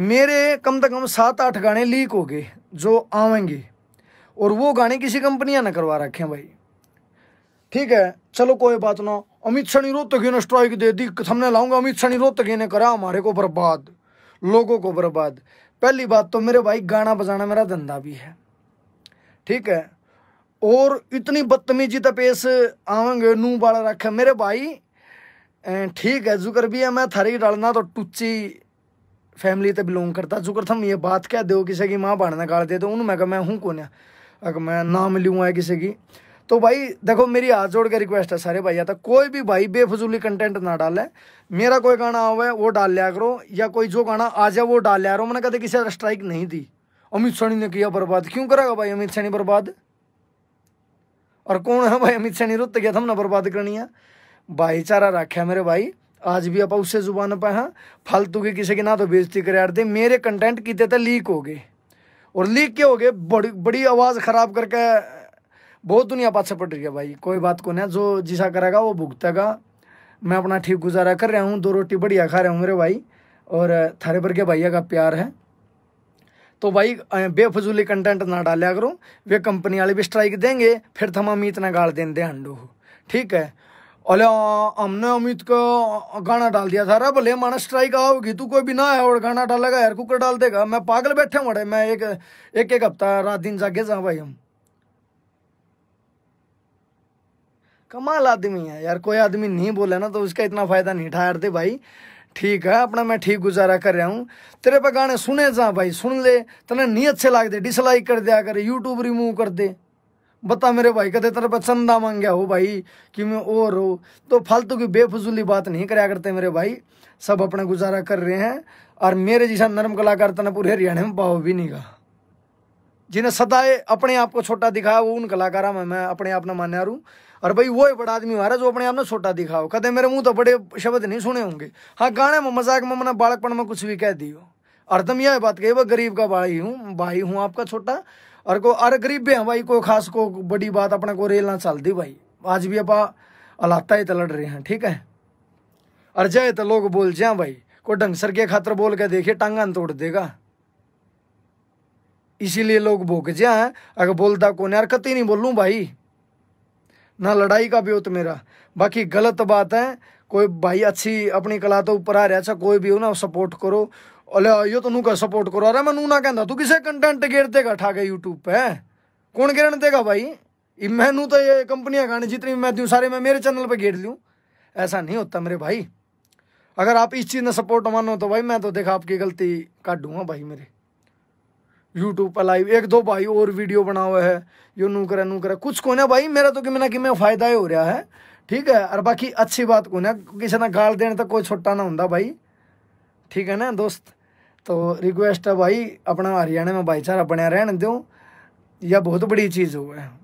मेरे कम से कम सात आठ गाने लीक हो गए जो आवेंगे और वो गाने किसी कंपनियां ना करवा रखे हैं भाई ठीक है चलो कोई बात ना अमित शनि रोत ने स्ट्राइक दे दी सामने लाऊंगा अमित शनि रोत ने करा हमारे को बर्बाद लोगों को बर्बाद पहली बात तो मेरे भाई गाना बजाना मेरा धंधा भी है ठीक है और इतनी बदतमीजी तपेश तो आवेंगे नू बाड़ा रखे मेरे भाई अं, ठीक है जुकर भी है मैं थारी डालना तो टुच्ची फैमिली तो बिलोंग करता जुकर तुम ये बात कह दो किसी की माँ बाढ़ निकाल दे तो उन्होंने मैं मैं हूँ कौन है अगर मैं नाम लूँ है किसी की तो भाई देखो मेरी हाथ जोड़ के रिक्वेस्ट है सारे भाई आता कोई भी भाई बेफजूली कंटेंट ना डाले मेरा कोई गाना आवे वो डाल लिया करो या कोई जो गाना आ जाए वो डाल लिया करो मैंने कभी किसी स्ट्राइक नहीं दी अमित सैनी ने किया बर्बाद क्यों करेगा भाई अमित सैनी बर्बाद और कौन है भाई अमित सैनी रुत गया था ना बर्बाद करनी है भाईचारा रखे मेरे भाई आज भी आप उससे जुबान पर हाँ फालतू के किसी के ना तो बेजती कर यार दे मेरे कंटेंट कितने थे लीक हो गए और लीक के हो गए बड़ी बड़ी आवाज़ ख़राब करके बहुत दुनिया पास से रही है भाई कोई बात को नहीं जो जिसा करेगा वो भुगतेगा मैं अपना ठीक गुजारा कर रहा हूँ दो रोटी बढ़िया खा रहा हूँ मेरे भाई और थारे भर के भैया का प्यार है तो भाई बेफजूली कंटेंट ना डाले करो वे कंपनी वाले भी स्ट्राइक देंगे फिर थमा हम इतना गाड़ देंगे हंडो ठीक है अले हमने अमित को गाना डाल दिया सारा भले माना स्ट्राइक आओगी तू कोई भी ना है और गाना डालेगा यार कुकर डाल देगा मैं पागल बैठे मड़े मैं एक एक एक हफ्ता रात दिन जागे जा भाई हम कमाल आदमी है यार कोई आदमी नहीं बोले ना तो उसका इतना फायदा नहीं दे भाई ठीक है अपना मैं ठीक गुजारा कर रहा हूँ तेरे पे गाने सुने जा भाई सुन ले तने नहीं अच्छे लागते डिसलाइक कर दिया कर यूट्यूब रिमूव कर दे बता मेरे भाई कहते तेरे पर चंदा मांग हो भाई कि मैं और हो तो फालतू की बेफजूली बात नहीं कराया करते मेरे भाई सब अपना गुजारा कर रहे हैं और मेरे जैसा नरम कलाकार तेना पूरे हरियाणा में पाओ भी नहीं कहा जिन्हें सदाए अपने आप को छोटा दिखाया वो उन कलाकार में मैं अपने आप ना मान्या रू और भाई वो ही बड़ा आदमी हमारा जो अपने आप ना छोटा दिखाओ कदे मेरे मुंह तो बड़े शब्द नहीं सुने होंगे हाँ गाने में मजाक में मैंने बालकपण में कुछ भी कह दियो अर्दम यह बात कही वह गरीब का भाई हूँ भाई हूँ आपका छोटा और को अरे गरीब भी हैं भाई को खास को बड़ी बात अपना को रेल ना चल दी भाई आज भी अपा अलाता ही तो लड़ रहे हैं ठीक है और जाए तो लोग बोल जाए भाई को ढंगसर के खातर बोल के देखे टांगन तोड़ देगा इसीलिए लोग भोग जाए अगर बोलता कौन यार कति नहीं बोलूँ भाई ना लड़ाई का भी हो तो मेरा बाकी गलत बात है कोई भाई अच्छी अपनी कला तो ऊपर आ रहा है अच्छा कोई भी हो ना सपोर्ट करो अले यो तो सपोर्ट करो अरे मैं नू ना कहता तू किसे कंटेंट गिर देगा ठा के यूट्यूब पे कौन गिरन देगा भाई मैं तो ये कंपनियां गाने जितनी मैं दू सारे मैं मेरे चैनल पर घेर लूँ ऐसा नहीं होता मेरे भाई अगर आप इस चीज़ ने सपोर्ट मानो तो भाई मैं तो देखा आपकी गलती काट दूंगा हाँ भाई मेरे यूट्यूब पर लाइव एक दो भाई और वीडियो बना हुआ है यो नू करे नू करे कुछ कौन है भाई मेरा तो कि मैंने कि मैं फायदा ही हो रहा है ठीक है और बाकी अच्छी बात कौन है किसी ने गाल देने तक कोई छोटा ना होंगे भाई ठीक है ना दोस्त तो रिक्वेस्ट है भाई अपना हरियाणा में भाईचारा बनाए रहने दो यह बहुत बड़ी चीज़ हो है